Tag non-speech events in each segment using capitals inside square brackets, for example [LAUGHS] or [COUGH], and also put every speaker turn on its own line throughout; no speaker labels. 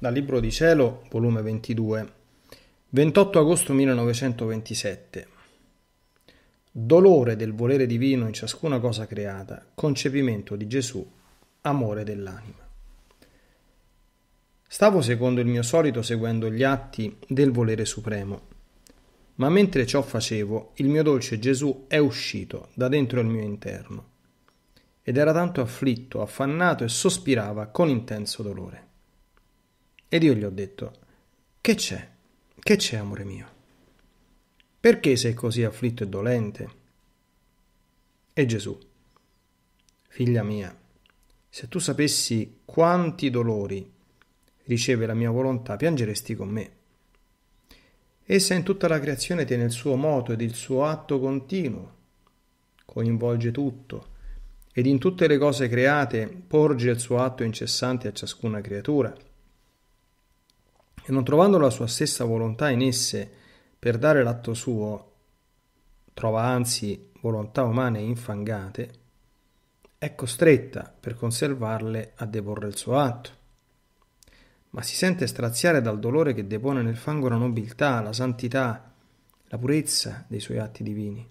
dal Libro di Cielo, volume 22, 28 agosto 1927. Dolore del volere divino in ciascuna cosa creata, concepimento di Gesù, amore dell'anima. Stavo secondo il mio solito seguendo gli atti del volere supremo, ma mentre ciò facevo, il mio dolce Gesù è uscito da dentro il mio interno ed era tanto afflitto, affannato e sospirava con intenso dolore. Ed io gli ho detto, che c'è? Che c'è, amore mio? Perché sei così afflitto e dolente? E Gesù, figlia mia, se tu sapessi quanti dolori riceve la mia volontà, piangeresti con me. Essa in tutta la creazione tiene il suo moto ed il suo atto continuo, coinvolge tutto, ed in tutte le cose create porge il suo atto incessante a ciascuna creatura e non trovando la sua stessa volontà in esse per dare l'atto suo, trova anzi volontà umane infangate, è costretta per conservarle a deporre il suo atto. Ma si sente straziare dal dolore che depone nel fango la nobiltà, la santità, la purezza dei suoi atti divini.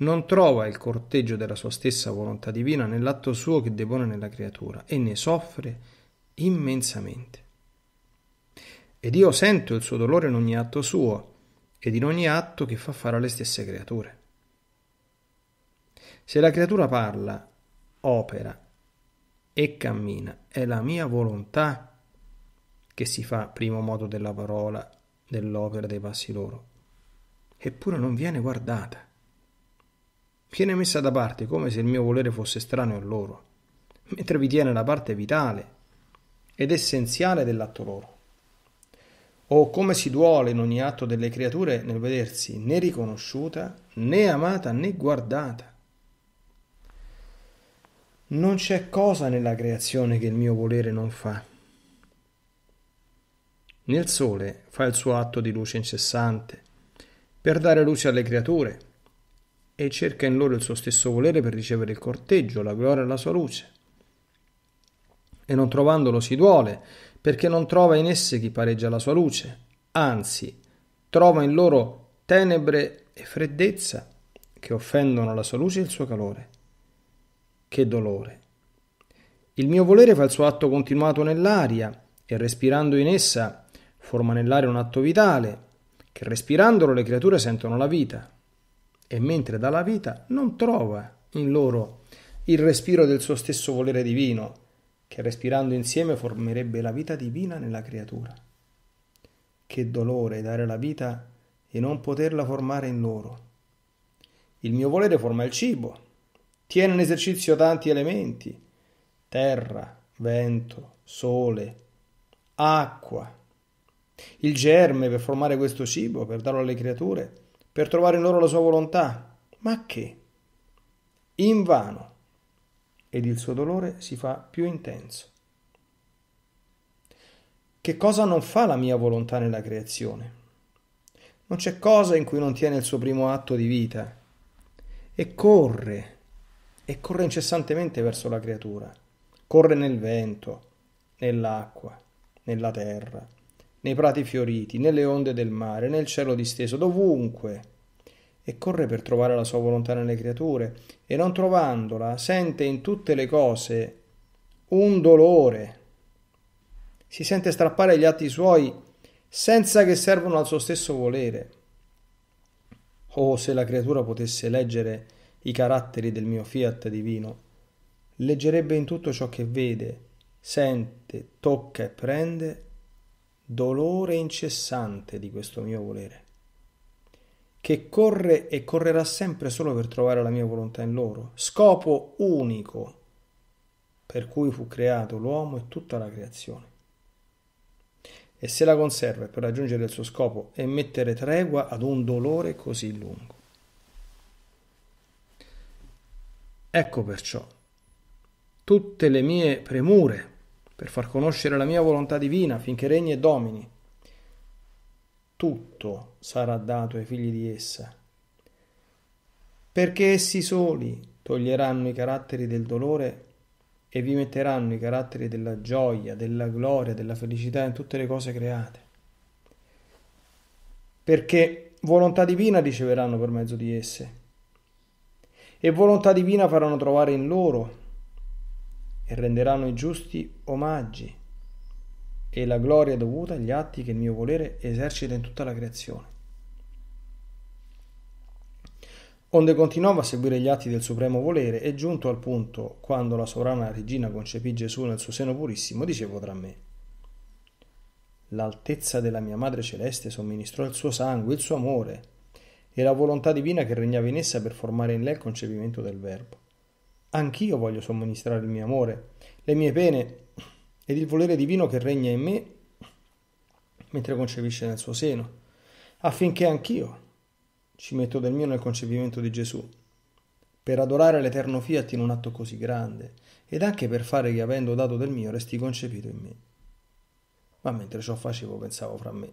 Non trova il corteggio della sua stessa volontà divina nell'atto suo che depone nella creatura e ne soffre immensamente. Ed io sento il suo dolore in ogni atto suo ed in ogni atto che fa fare alle stesse creature. Se la creatura parla, opera e cammina, è la mia volontà che si fa primo modo della parola, dell'opera, dei passi loro, eppure non viene guardata. Viene messa da parte come se il mio volere fosse estraneo a loro, mentre vi tiene la parte vitale ed essenziale dell'atto loro o come si duole in ogni atto delle creature nel vedersi né riconosciuta, né amata, né guardata. Non c'è cosa nella creazione che il mio volere non fa. Nel sole fa il suo atto di luce incessante, per dare luce alle creature, e cerca in loro il suo stesso volere per ricevere il corteggio, la gloria e la sua luce. E non trovandolo si duole, perché non trova in esse chi pareggia la sua luce, anzi trova in loro tenebre e freddezza che offendono la sua luce e il suo calore. Che dolore! Il mio volere fa il suo atto continuato nell'aria e respirando in essa forma nell'aria un atto vitale, che respirandolo le creature sentono la vita, e mentre dà la vita non trova in loro il respiro del suo stesso volere divino, che respirando insieme formerebbe la vita divina nella creatura. Che dolore dare la vita e non poterla formare in loro. Il mio volere forma il cibo, tiene in esercizio tanti elementi, terra, vento, sole, acqua. Il germe per formare questo cibo, per darlo alle creature, per trovare in loro la sua volontà. Ma che? In vano ed il suo dolore si fa più intenso. Che cosa non fa la mia volontà nella creazione? Non c'è cosa in cui non tiene il suo primo atto di vita e corre, e corre incessantemente verso la creatura. Corre nel vento, nell'acqua, nella terra, nei prati fioriti, nelle onde del mare, nel cielo disteso, dovunque e corre per trovare la sua volontà nelle creature e non trovandola sente in tutte le cose un dolore. Si sente strappare gli atti suoi senza che servano al suo stesso volere. Oh, se la creatura potesse leggere i caratteri del mio fiat divino, leggerebbe in tutto ciò che vede, sente, tocca e prende dolore incessante di questo mio volere che corre e correrà sempre solo per trovare la mia volontà in loro, scopo unico per cui fu creato l'uomo e tutta la creazione. E se la conserva per raggiungere il suo scopo e mettere tregua ad un dolore così lungo. Ecco perciò tutte le mie premure per far conoscere la mia volontà divina finché regni e domini tutto sarà dato ai figli di essa, perché essi soli toglieranno i caratteri del dolore e vi metteranno i caratteri della gioia, della gloria, della felicità in tutte le cose create. Perché volontà divina riceveranno per mezzo di esse e volontà divina faranno trovare in loro e renderanno i giusti omaggi e la gloria dovuta agli atti che il mio volere esercita in tutta la creazione. Onde continuava a seguire gli atti del supremo volere e giunto al punto quando la sovrana regina concepì Gesù nel suo seno purissimo, dicevo tra me, l'altezza della mia Madre Celeste somministrò il suo sangue, il suo amore e la volontà divina che regnava in essa per formare in lei il concepimento del Verbo. Anch'io voglio somministrare il mio amore, le mie pene ed il volere divino che regna in me mentre concepisce nel suo seno, affinché anch'io ci metto del mio nel concepimento di Gesù, per adorare l'eterno fiat in un atto così grande, ed anche per fare che avendo dato del mio resti concepito in me. Ma mentre ciò facevo pensavo fra me,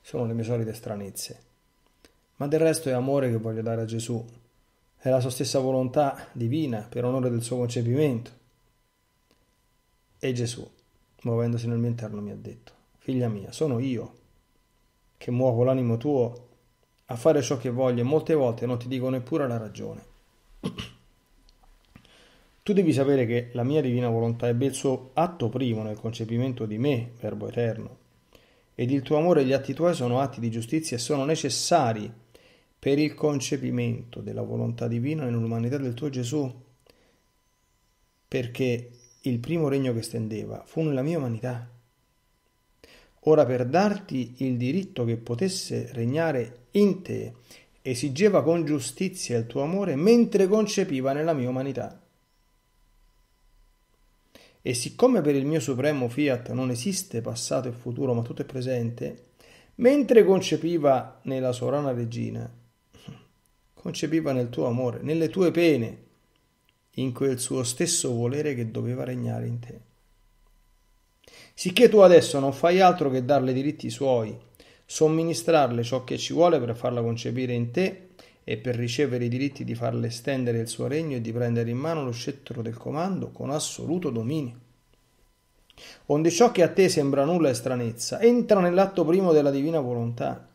sono le mie solite stranezze. Ma del resto è amore che voglio dare a Gesù, è la sua stessa volontà divina per onore del suo concepimento. E Gesù muovendosi nel mio interno, mi ha detto, figlia mia, sono io che muovo l'animo tuo a fare ciò che voglio e molte volte non ti dico neppure la ragione. [CLEARS THROAT] Tu devi sapere che la mia divina volontà ebbe il suo atto primo nel concepimento di me, Verbo Eterno, ed il tuo amore e gli atti tuoi sono atti di giustizia e sono necessari per il concepimento della volontà divina nell'umanità del tuo Gesù, perché il primo regno che stendeva fu nella mia umanità. Ora per darti il diritto che potesse regnare in te, esigeva con giustizia il tuo amore mentre concepiva nella mia umanità. E siccome per il mio supremo fiat non esiste passato e futuro, ma tutto è presente, mentre concepiva nella sovrana regina, concepiva nel tuo amore, nelle tue pene, in quel suo stesso volere che doveva regnare in te. Sicché tu adesso non fai altro che darle diritti suoi, somministrarle ciò che ci vuole per farla concepire in te e per ricevere i diritti di farle estendere il suo regno e di prendere in mano lo scettro del comando con assoluto dominio. Onde ciò che a te sembra nulla e stranezza entra nell'atto primo della divina volontà.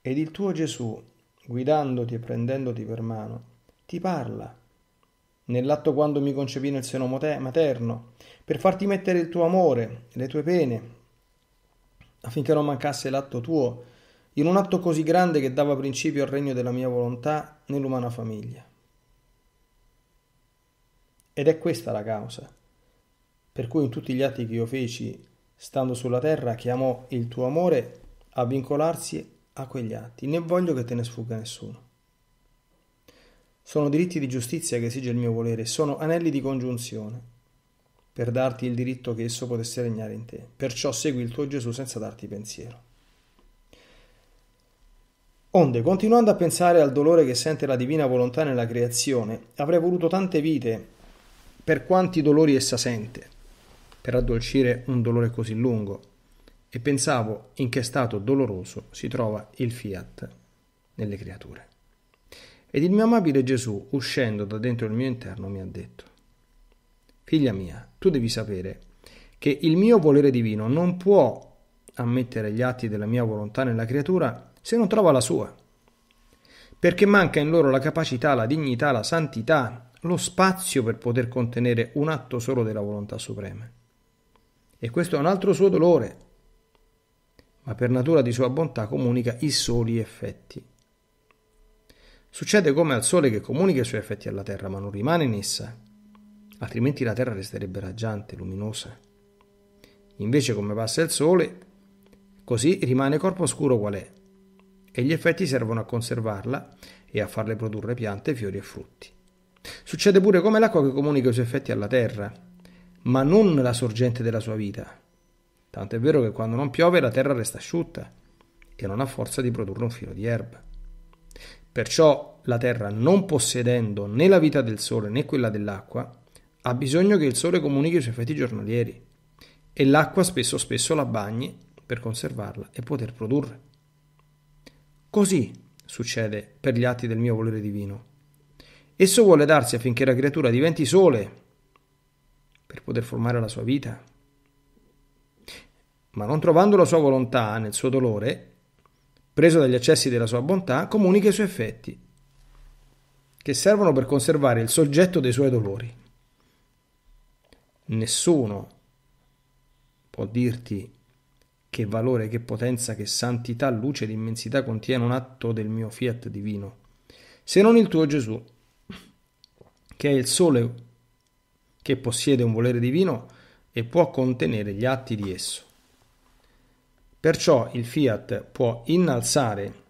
Ed il tuo Gesù, guidandoti e prendendoti per mano, ti parla nell'atto quando mi concepì nel seno materno, per farti mettere il tuo amore, le tue pene, affinché non mancasse l'atto tuo, in un atto così grande che dava principio al regno della mia volontà nell'umana famiglia. Ed è questa la causa, per cui in tutti gli atti che io feci, stando sulla terra, chiamò il tuo amore a vincolarsi a quegli atti, né voglio che te ne sfugga nessuno. Sono diritti di giustizia che esige il mio volere, sono anelli di congiunzione per darti il diritto che esso potesse regnare in te. Perciò segui il tuo Gesù senza darti pensiero. Onde, continuando a pensare al dolore che sente la divina volontà nella creazione, avrei voluto tante vite per quanti dolori essa sente, per addolcire un dolore così lungo, e pensavo in che stato doloroso si trova il fiat nelle creature. Ed il mio amabile Gesù, uscendo da dentro il mio interno, mi ha detto, Figlia mia, tu devi sapere che il mio volere divino non può ammettere gli atti della mia volontà nella creatura se non trova la sua, perché manca in loro la capacità, la dignità, la santità, lo spazio per poter contenere un atto solo della volontà suprema. E questo è un altro suo dolore, ma per natura di sua bontà comunica i soli effetti Succede come al Sole che comunica i suoi effetti alla Terra, ma non rimane in essa, altrimenti la Terra resterebbe raggiante, luminosa. Invece, come passa il Sole, così rimane corpo oscuro qual è, e gli effetti servono a conservarla e a farle produrre piante, fiori e frutti. Succede pure come l'acqua che comunica i suoi effetti alla Terra, ma non la sorgente della sua vita. Tanto è vero che quando non piove la terra resta asciutta e non ha forza di produrre un filo di erba. Perciò la Terra, non possedendo né la vita del Sole né quella dell'acqua, ha bisogno che il Sole comunichi i suoi effetti giornalieri e l'acqua spesso spesso la bagni per conservarla e poter produrre. Così succede per gli atti del mio volere divino. Esso vuole darsi affinché la creatura diventi sole per poter formare la sua vita. Ma non trovando la sua volontà nel suo dolore, preso dagli accessi della sua bontà, comunica i suoi effetti, che servono per conservare il soggetto dei suoi dolori. Nessuno può dirti che valore, che potenza, che santità, luce ed immensità contiene un atto del mio fiat divino, se non il tuo Gesù, che è il sole che possiede un volere divino e può contenere gli atti di esso. Perciò il fiat può innalzare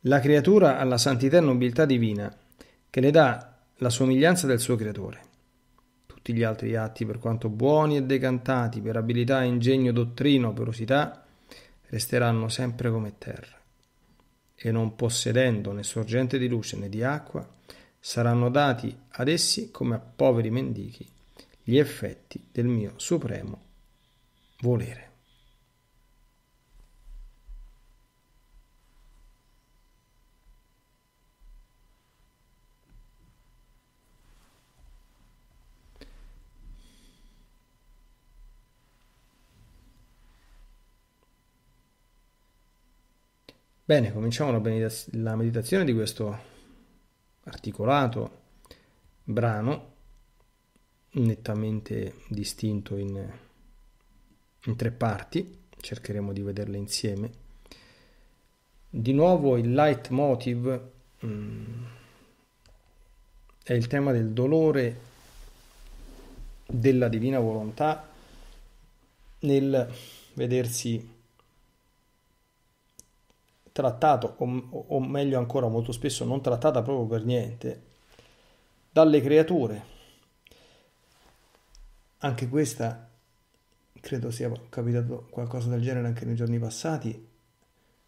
la creatura alla santità e nobiltà divina che le dà la somiglianza del suo creatore. Tutti gli altri atti, per quanto buoni e decantati, per abilità, ingegno, dottrina, operosità, resteranno sempre come terra e non possedendo né sorgente di luce né di acqua, saranno dati ad essi come a poveri mendichi gli effetti del mio supremo volere. Bene, cominciamo la meditazione di questo articolato brano, nettamente distinto in, in tre parti, cercheremo di vederle insieme. Di nuovo il leitmotiv mm, è il tema del dolore della divina volontà nel vedersi trattato, o, o meglio ancora molto spesso non trattata proprio per niente, dalle creature. Anche questa credo sia capitato qualcosa del genere anche nei giorni passati,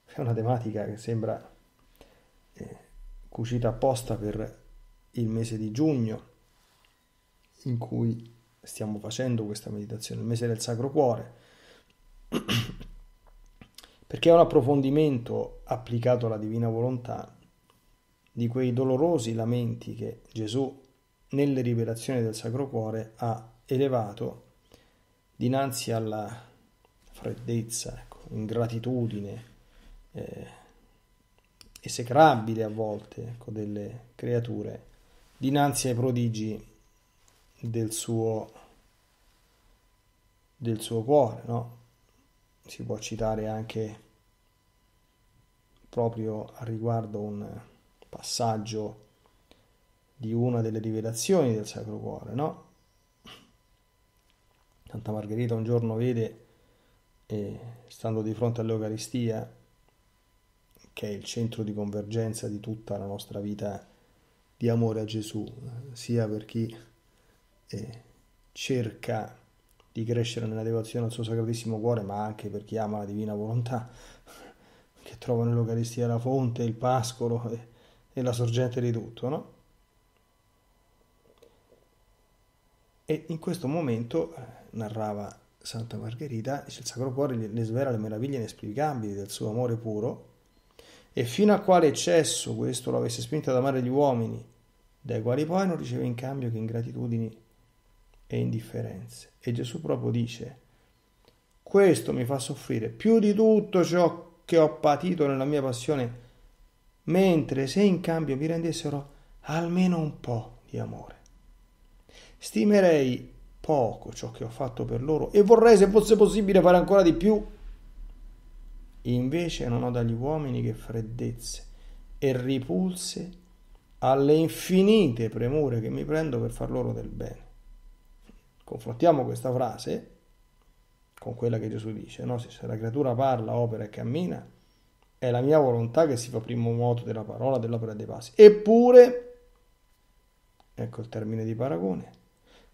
è una tematica che sembra eh, cucita apposta per il mese di giugno in cui stiamo facendo questa meditazione, il mese del Sacro Cuore. [CLEARS THROAT] perché è un approfondimento applicato alla divina volontà di quei dolorosi lamenti che Gesù nelle rivelazioni del Sacro Cuore ha elevato dinanzi alla freddezza, ecco, ingratitudine, eh, esecrabile a volte ecco, delle creature, dinanzi ai prodigi del suo, del suo cuore, no? si può citare anche proprio a riguardo un passaggio di una delle rivelazioni del Sacro Cuore, no? Santa Margherita un giorno vede, eh, stando di fronte all'Eucaristia, che è il centro di convergenza di tutta la nostra vita di amore a Gesù, sia per chi eh, cerca di crescere nella devozione al suo sacratissimo cuore, ma anche per chi ama la divina volontà, [LAUGHS] che trova nell'Eucaristia la fonte, il pascolo e, e la sorgente di tutto, no? E in questo momento, eh, narrava Santa Margherita, il Sacro Cuore le svela le meraviglie inesplicabili del suo amore puro, e fino a quale eccesso questo lo avesse spinto ad amare gli uomini, dai quali poi non riceve in cambio che ingratitudini e indifferenze. E Gesù proprio dice, questo mi fa soffrire più di tutto ciò che ho patito nella mia passione, mentre se in cambio mi rendessero almeno un po' di amore. Stimerei poco ciò che ho fatto per loro e vorrei se fosse possibile fare ancora di più. Invece non ho dagli uomini che freddezze e ripulse alle infinite premure che mi prendo per far loro del bene. Confrontiamo questa frase con quella che Gesù dice, no? se la creatura parla, opera e cammina, è la mia volontà che si fa primo moto della parola, dell'opera dei passi. Eppure, ecco il termine di paragone,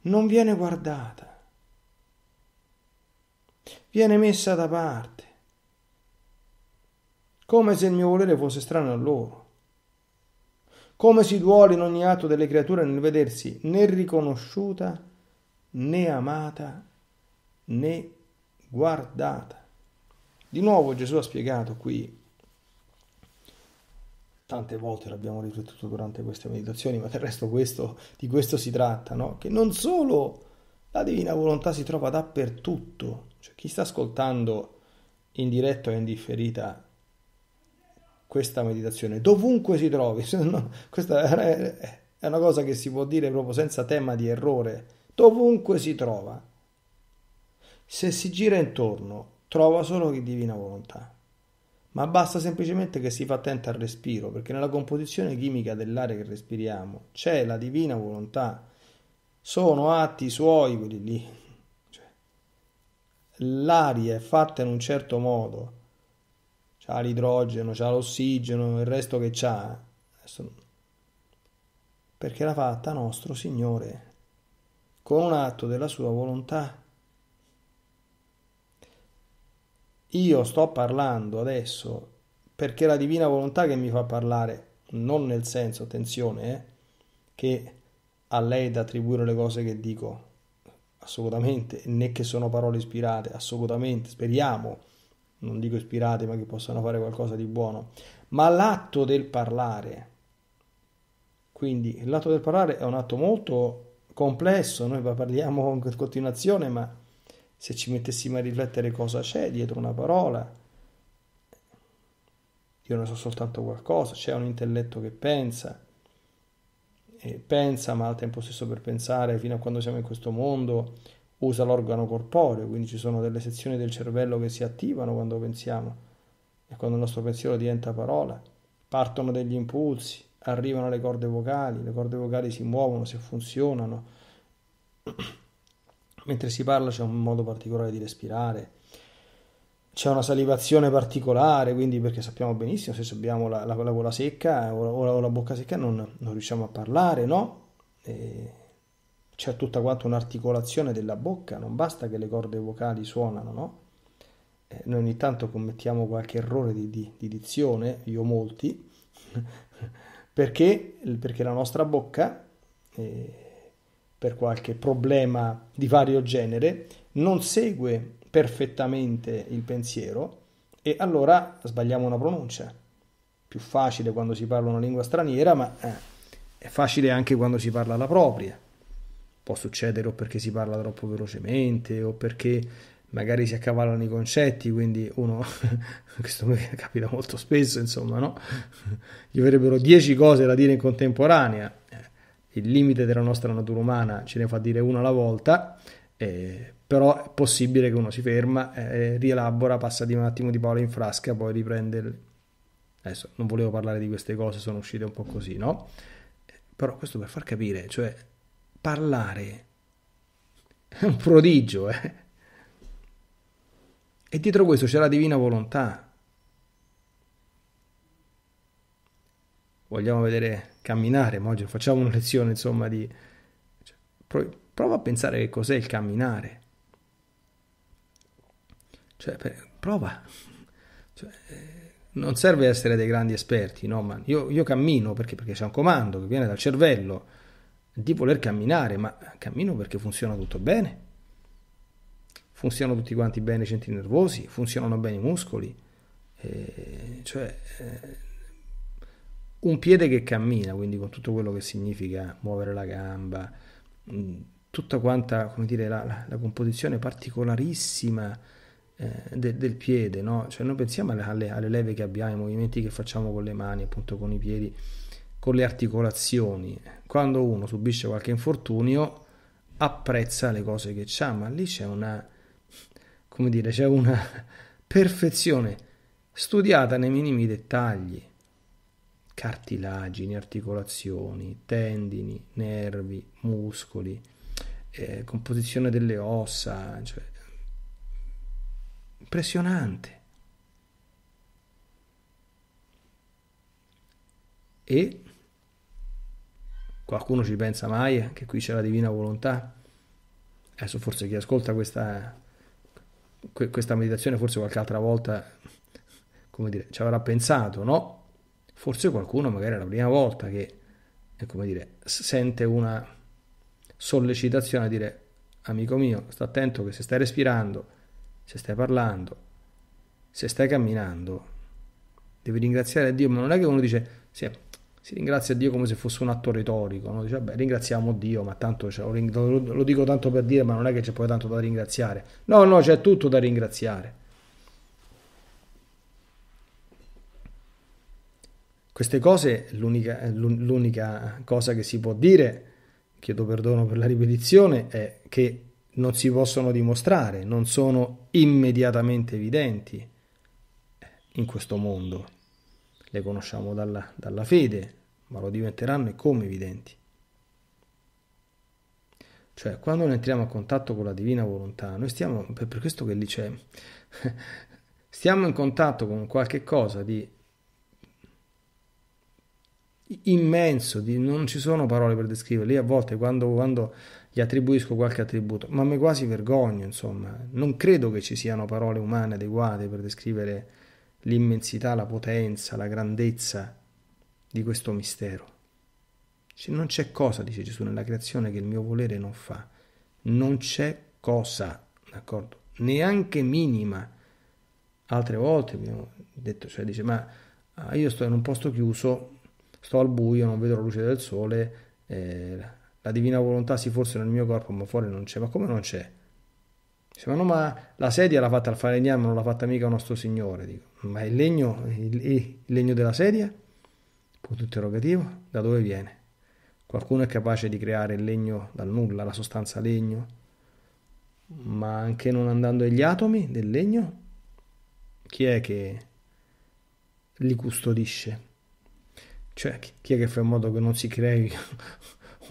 non viene guardata, viene messa da parte, come se il mio volere fosse strano a loro. Come si duole in ogni atto delle creature nel vedersi né riconosciuta né amata né guardata. Di nuovo Gesù ha spiegato qui, tante volte l'abbiamo riflettuto durante queste meditazioni, ma del resto questo, di questo si tratta, no? che non solo la divina volontà si trova dappertutto, cioè chi sta ascoltando in diretta o in differita questa meditazione, dovunque si trovi, [LAUGHS] no, questa è una cosa che si può dire proprio senza tema di errore, dovunque si trova. Se si gira intorno, trova solo che divina volontà. Ma basta semplicemente che si fa attento al respiro, perché nella composizione chimica dell'aria che respiriamo c'è la divina volontà. Sono atti suoi quelli lì. Cioè, l'aria è fatta in un certo modo. C'ha l'idrogeno, c'ha l'ossigeno, il resto che c'ha. Perché l'ha fatta nostro Signore con un atto della sua volontà. Io sto parlando adesso perché è la divina volontà che mi fa parlare, non nel senso, attenzione, eh, che a lei da attribuire le cose che dico, assolutamente, né che sono parole ispirate, assolutamente, speriamo, non dico ispirate, ma che possano fare qualcosa di buono, ma l'atto del parlare. Quindi l'atto del parlare è un atto molto complesso, noi parliamo in continuazione, ma se ci mettessimo a riflettere cosa c'è dietro una parola, io ne so soltanto qualcosa, c'è un intelletto che pensa, e pensa ma al tempo stesso per pensare fino a quando siamo in questo mondo usa l'organo corporeo, quindi ci sono delle sezioni del cervello che si attivano quando pensiamo e quando il nostro pensiero diventa parola, partono degli impulsi, arrivano le corde vocali, le corde vocali si muovono, se funzionano. [CLEARS THROAT] Mentre si parla c'è un modo particolare di respirare, c'è una salivazione particolare, quindi perché sappiamo benissimo se abbiamo la, la, la gola secca eh, o la, o la, bocca secca non, non riusciamo a parlare, no? E c'è tutta quanto un'articolazione della bocca, non basta che le corde vocali suonano, no? Eh, noi ogni tanto commettiamo qualche errore di, di, di dizione, io molti, [LAUGHS] Perché? Perché la nostra bocca, eh, per qualche problema di vario genere, non segue perfettamente il pensiero e allora sbagliamo una pronuncia. Più facile quando si parla una lingua straniera, ma eh, è facile anche quando si parla la propria. Può succedere o perché si parla troppo velocemente o perché magari si accavallano i concetti, quindi uno, [LAUGHS] questo mi capita molto spesso, insomma, no? [LAUGHS] Gli avrebbero dieci cose da dire in contemporanea, eh, il limite della nostra natura umana ce ne fa dire una alla volta, eh, però è possibile che uno si ferma, eh, rielabora, passa di un attimo di Paolo in frasca, poi riprende... Adesso non volevo parlare di queste cose, sono uscite un po' così, no? Eh, però questo per far capire, cioè parlare è un prodigio, eh? E dietro questo c'è la divina volontà. Vogliamo vedere camminare, ma oggi facciamo una lezione insomma di... Cioè, prova a pensare che cos'è il camminare. Cioè, per, prova. Cioè, eh, non serve essere dei grandi esperti, no? Ma io, io cammino perché? perché c'è un comando che viene dal cervello di voler camminare, ma cammino perché funziona tutto bene funzionano tutti quanti bene i centri nervosi, funzionano bene i muscoli, eh, cioè eh, un piede che cammina, quindi con tutto quello che significa muovere la gamba, mh, mm, tutta quanta, come dire, la, la, la composizione particolarissima eh, de, del piede, no? Cioè noi pensiamo alle, alle, alle leve che abbiamo, ai movimenti che facciamo con le mani, appunto con i piedi, con le articolazioni. Quando uno subisce qualche infortunio, apprezza le cose che ha, ma lì c'è una come dire, c'è una perfezione studiata nei minimi dettagli, cartilagini, articolazioni, tendini, nervi, muscoli, eh, composizione delle ossa, cioè, impressionante. E qualcuno ci pensa mai eh, che qui c'è la divina volontà? Adesso forse chi ascolta questa que- questa meditazione forse qualche altra volta, come dire, ci avrà pensato, no? Forse qualcuno magari è la prima volta che, eh, come dire, sente una sollecitazione a dire, amico mio, sta attento che se stai respirando, se stai parlando, se stai camminando, devi ringraziare Dio, ma non è che uno dice, sì, si ringrazia Dio come se fosse un atto retorico, no? Dice, vabbè, ringraziamo Dio, ma tanto cioè, lo, lo, dico tanto per dire, ma non è che c'è poi tanto da ringraziare. No, no, c'è tutto da ringraziare. Queste cose, l'unica, l'unica cosa che si può dire, chiedo perdono per la ripetizione, è che non si possono dimostrare, non sono immediatamente evidenti in questo mondo le conosciamo dalla, dalla fede, ma lo diventeranno e come evidenti. Cioè, quando noi entriamo a contatto con la divina volontà, noi stiamo, per questo che lì c'è, [LAUGHS] stiamo in contatto con qualche cosa di immenso, di, non ci sono parole per descriverlo. Lì a volte quando, quando, gli attribuisco qualche attributo, ma mi quasi vergogno, insomma, non credo che ci siano parole umane adeguate per descrivere l'immensità, la potenza, la grandezza di questo mistero. Non c'è cosa, dice Gesù, nella creazione che il mio volere non fa. Non c'è cosa, d'accordo? Neanche minima. Altre volte abbiamo detto, cioè dice, ma ah, io sto in un posto chiuso, sto al buio, non vedo la luce del sole, eh, la divina volontà sì forse nel mio corpo, ma fuori non c'è. Ma come non c'è? Dicevano, ma la sedia l'ha fatta il falegname, non l'ha fatta mica il nostro signore. Dico, ma il legno, il, il legno della sedia? Punto interrogativo, da dove viene? Qualcuno è capace di creare il legno dal nulla, la sostanza legno, ma anche non andando agli atomi del legno? Chi è che li custodisce? Cioè, chi è che fa in modo che non si crei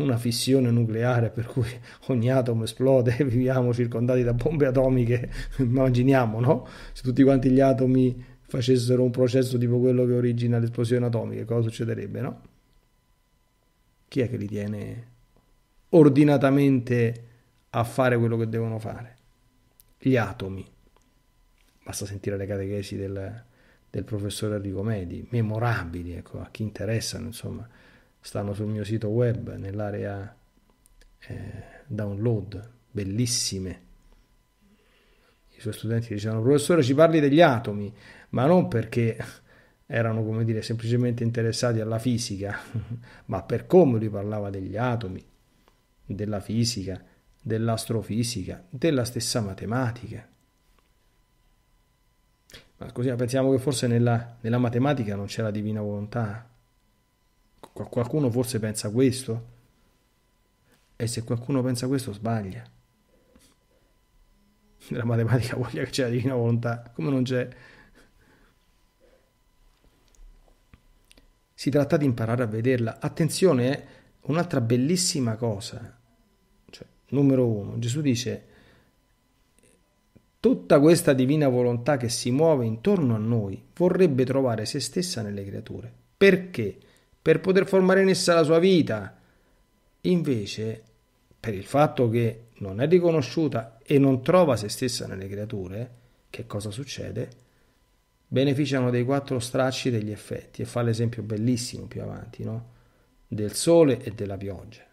una fissione nucleare per cui [LAUGHS] ogni atomo esplode e viviamo circondati da bombe atomiche, [LAUGHS] immaginiamo, no? Se tutti quanti gli atomi facessero un processo tipo quello che origina l'esplosione atomica, cosa succederebbe, no? Chi è che li tiene ordinatamente a fare quello che devono fare? Gli atomi. Basta sentire le catechesi del, del professore Enrico Medi, memorabili, ecco, a chi interessano, insomma stanno sul mio sito web nell'area eh, download, bellissime. I suoi studenti dicevano, professore ci parli degli atomi, ma non perché erano, come dire, semplicemente interessati alla fisica, [LAUGHS] ma per come lui parlava degli atomi, della fisica, dell'astrofisica, della stessa matematica. Ma scusi, pensiamo che forse nella, nella matematica non c'è la divina volontà, Qualcuno forse pensa questo? E se qualcuno pensa questo sbaglia. La matematica voglia che c'è la divina volontà, come non c'è. Si tratta di imparare a vederla. Attenzione, eh, un'altra bellissima cosa. Cioè, numero uno, Gesù dice, tutta questa divina volontà che si muove intorno a noi vorrebbe trovare se stessa nelle creature. Perché? per poter formare in essa la sua vita. Invece, per il fatto che non è riconosciuta e non trova se stessa nelle creature, che cosa succede? Beneficiano dei quattro stracci degli effetti e fa l'esempio bellissimo più avanti, no? del sole e della pioggia.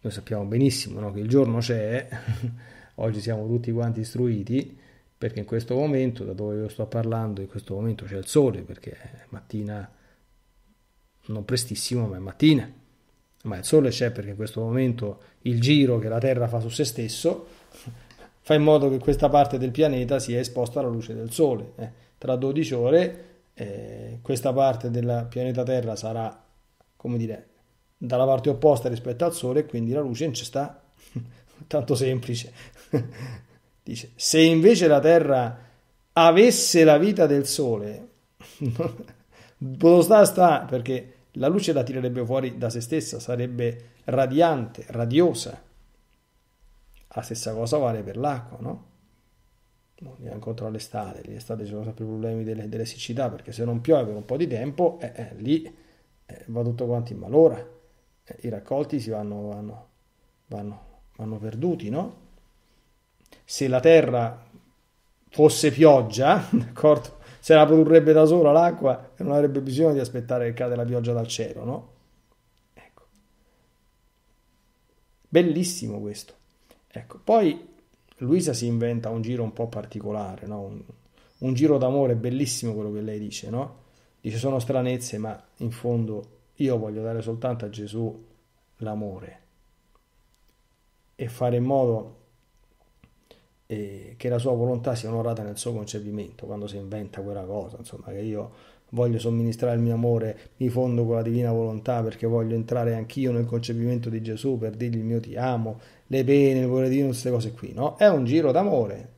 Noi sappiamo benissimo no? che il giorno c'è, [LAUGHS] oggi siamo tutti quanti istruiti, perché in questo momento, da dove io sto parlando, in questo momento c'è il sole, perché è mattina, non prestissimo, ma è mattina. Ma il sole c'è perché in questo momento il giro che la Terra fa su se stesso [LAUGHS] fa in modo che questa parte del pianeta sia esposta alla luce del sole. Eh, tra 12 ore eh, questa parte del pianeta Terra sarà, come dire, dalla parte opposta rispetto al sole, e quindi la luce non ci sta. [LAUGHS] Tanto semplice. Dice, se invece la Terra avesse la vita del Sole, [LAUGHS] sta sta, perché la luce la tirerebbe fuori da se stessa, sarebbe radiante, radiosa. La stessa cosa vale per l'acqua, no? Non è ancora l'estate, l'estate ci sono sempre problemi delle, delle, siccità, perché se non piove per un po' di tempo, eh, eh, lì eh, va tutto quanto in malora, eh, i raccolti si vanno, vanno, vanno, vanno perduti, no? se la terra fosse pioggia, [LAUGHS] d'accordo? Se la produrrebbe da sola l'acqua e non avrebbe bisogno di aspettare che cade la pioggia dal cielo, no? Ecco. Bellissimo questo. Ecco, poi Luisa si inventa un giro un po' particolare, no? Un, un giro d'amore bellissimo quello che lei dice, no? Dice sono stranezze, ma in fondo io voglio dare soltanto a Gesù l'amore e fare in modo eh, che la sua volontà sia onorata nel suo concepimento, quando si inventa quella cosa, insomma, che io voglio somministrare il mio amore, mi fondo con la divina volontà perché voglio entrare anch'io nel concepimento di Gesù per dirgli il mio ti amo, le pene, il cuore di Dio, queste cose qui, no? È un giro d'amore.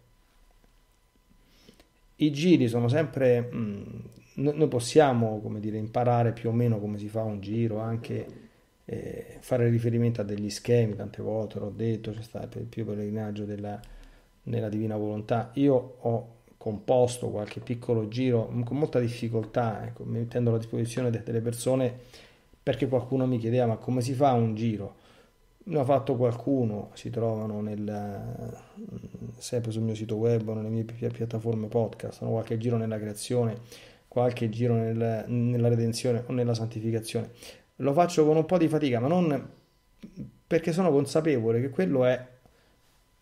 I giri sono sempre... Mh, mm, noi possiamo, come dire, imparare più o meno come si fa un giro, anche... Eh, fare riferimento a degli schemi, tante volte l'ho detto, c'è stato il più pellegrinaggio della, nella divina volontà. Io ho composto qualche piccolo giro con molta difficoltà, ecco, mettendolo a disposizione delle persone perché qualcuno mi chiedeva ma come si fa un giro? Ne ho fatto qualcuno, si trovano nel, sempre sul mio sito web nelle mie piattaforme podcast, no? qualche giro nella creazione, qualche giro nel, nella redenzione o nella santificazione. Lo faccio con un po' di fatica, ma non perché sono consapevole che quello è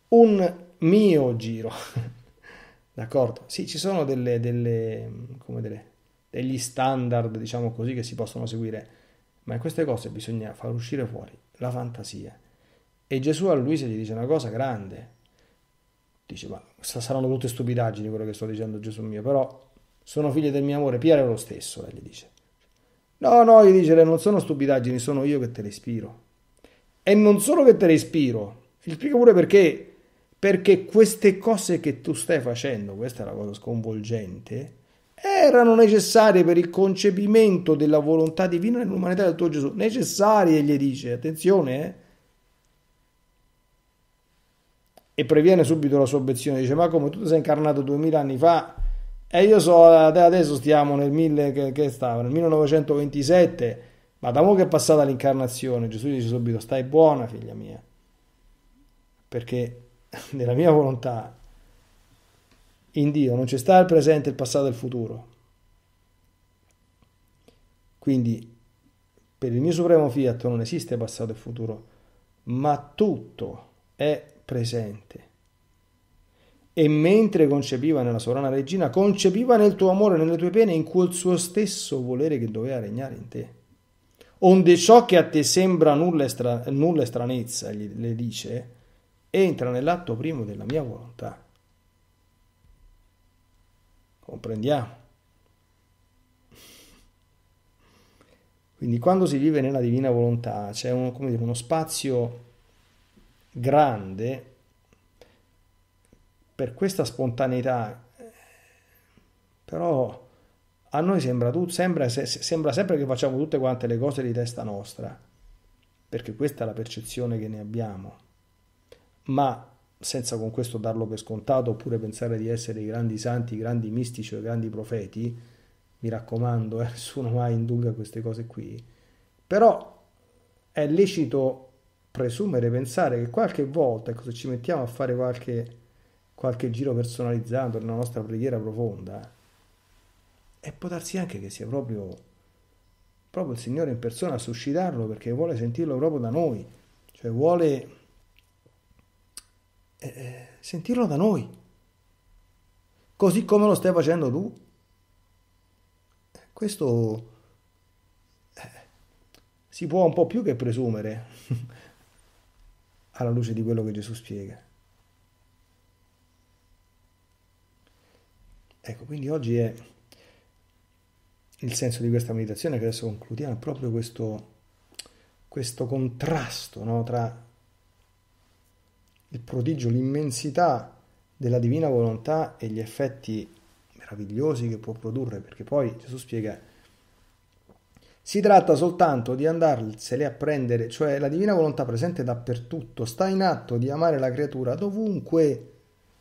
un mio giro. [LAUGHS] D'accordo? Sì, ci sono delle, delle, delle, degli standard, diciamo così, che si possono seguire, ma in queste cose bisogna far uscire fuori la fantasia. E Gesù a Luisa gli dice una cosa grande. Dice, ma saranno tutte stupidaggini quello che sto dicendo Gesù mio, però sono figlie del mio amore, Piero è lo stesso, lei eh, gli dice. No, no, gli dice, non sono stupidaggini, sono io che te le ispiro. E non solo che te le ispiro, ti spiego pure perché perché queste cose che tu stai facendo, questa è la cosa sconvolgente, erano necessarie per il concepimento della volontà divina nell'umanità del tuo Gesù. Necessarie, gli dice, attenzione, eh? E previene subito la sua obiezione, dice, ma come tu sei incarnato duemila anni fa e io so, adesso stiamo nel, 1000, che, che stava, nel 1927, ma da mo' che è passata l'incarnazione, Gesù dice subito, stai buona figlia mia, perché [LAUGHS] nella mia volontà, in Dio non ci sta il presente, il passato e il futuro. Quindi per il mio supremo fiat non esiste passato e futuro, ma tutto è presente. E mentre concepiva nella sovrana regina, concepiva nel tuo amore, nelle tue pene, in quel suo stesso volere che doveva regnare in te. Onde ciò che a te sembra nulla, estra- nulla stranezza, le dice, entra nell'atto primo della mia volontà. Comprendiamo. Quindi quando si vive nella divina volontà c'è un, dire, uno spazio grande per questa spontaneità, però a noi sembra, tu, sembra, sembra sempre che facciamo tutte quante le cose di testa nostra, perché questa è la percezione che ne abbiamo ma senza con questo darlo per scontato oppure pensare di essere i grandi santi, i grandi mistici o i grandi profeti, mi raccomando, [LAUGHS] eh, nessuno mai induga queste cose qui, però è lecito presumere, pensare che qualche volta, ecco, se ci mettiamo a fare qualche, qualche giro personalizzato nella nostra preghiera profonda, eh, e può darsi anche che sia proprio, proprio il Signore in persona a suscitarlo perché vuole sentirlo proprio da noi, cioè vuole eh, eh, sentirlo da noi, così come lo stai facendo tu. Eh, questo eh, si può un po' più che presumere [LAUGHS] alla luce di quello che Gesù spiega. Ecco, quindi oggi è il senso di questa meditazione che adesso concludiamo, è proprio questo, questo contrasto no, tra il prodigio, l'immensità della divina volontà e gli effetti meravigliosi che può produrre, perché poi Gesù spiega, si tratta soltanto di andarsene a prendere, cioè la divina volontà presente dappertutto, sta in atto di amare la creatura dovunque,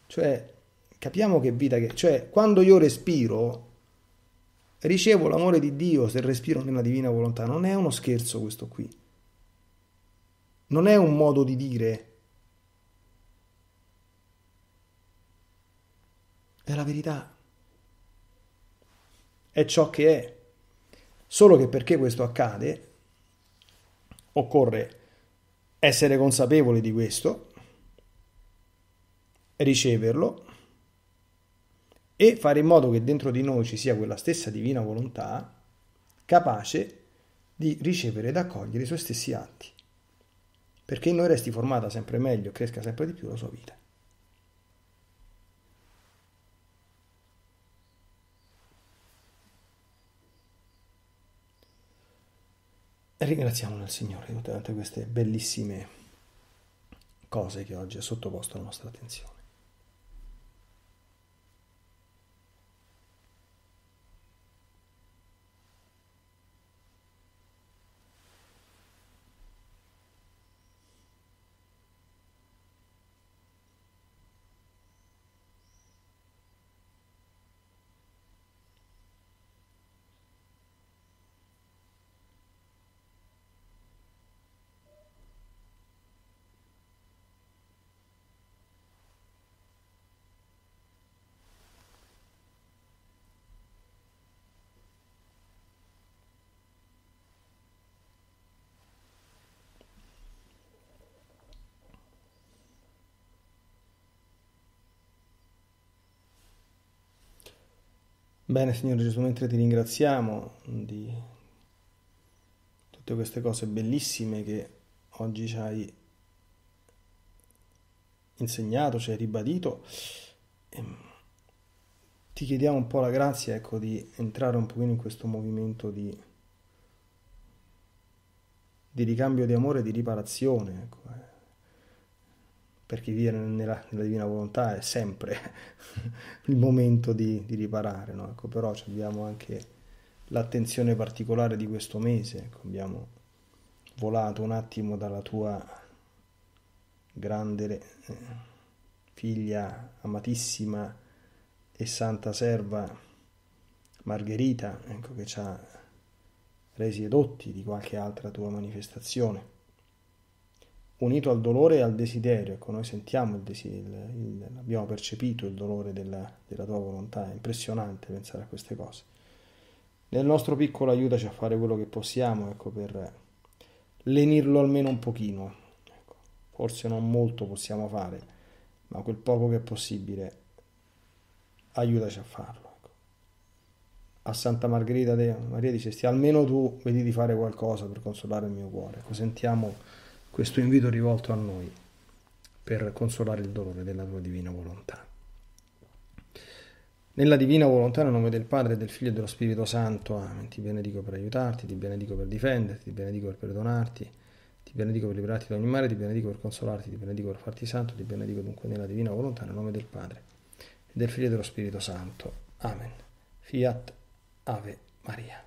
cioè capiamo che vita che, cioè quando io respiro, ricevo l'amore di Dio se respiro nella divina volontà, non è uno scherzo questo qui, non è un modo di dire, È la verità. È ciò che è. Solo che perché questo accade, occorre essere consapevoli di questo, riceverlo e fare in modo che dentro di noi ci sia quella stessa divina volontà capace di ricevere ed accogliere i suoi stessi atti, perché in noi resti formata sempre meglio, cresca sempre di più la sua vita. ringraziamo il Signore di tutte queste bellissime cose che oggi ha sottoposto alla nostra attenzione. Bene, Signore Gesù, mentre ti ringraziamo di tutte queste cose bellissime che oggi ci hai insegnato, ci hai ribadito, ehm, ti chiediamo un po' la grazia ecco, di entrare un pochino in questo movimento di, di ricambio di amore e di riparazione. Ecco, eh per chi vive nella, nella divina volontà è sempre [LAUGHS] il momento di, di riparare, no? ecco, però abbiamo anche l'attenzione particolare di questo mese, ecco, abbiamo volato un attimo dalla tua grande eh, figlia amatissima e santa serva Margherita, ecco, che ci ha resi edotti di qualche altra tua manifestazione unito al dolore e al desiderio, ecco, noi sentiamo il desiderio, il, il, abbiamo percepito il dolore della, della tua volontà, è impressionante pensare a queste cose. Nel nostro piccolo aiutaci a fare quello che possiamo, ecco, per lenirlo almeno un pochino. Ecco, forse non molto possiamo fare, ma quel poco che è possibile, aiutaci a farlo. Ecco. A Santa Margherita de Maria dice, almeno tu vedi di fare qualcosa per consolare il mio cuore. Ecco, sentiamo questo invito rivolto a noi per consolare il dolore della tua divina volontà. Nella divina volontà, nel nome del Padre, del Figlio e dello Spirito Santo, amen. Ti benedico per aiutarti, ti benedico per difenderti, ti benedico per perdonarti, ti benedico per liberarti da ogni male, ti benedico per consolarti, ti benedico per farti santo, ti benedico dunque nella divina volontà, nel nome del Padre, e del Figlio e dello Spirito Santo. Amen. Fiat Ave Maria.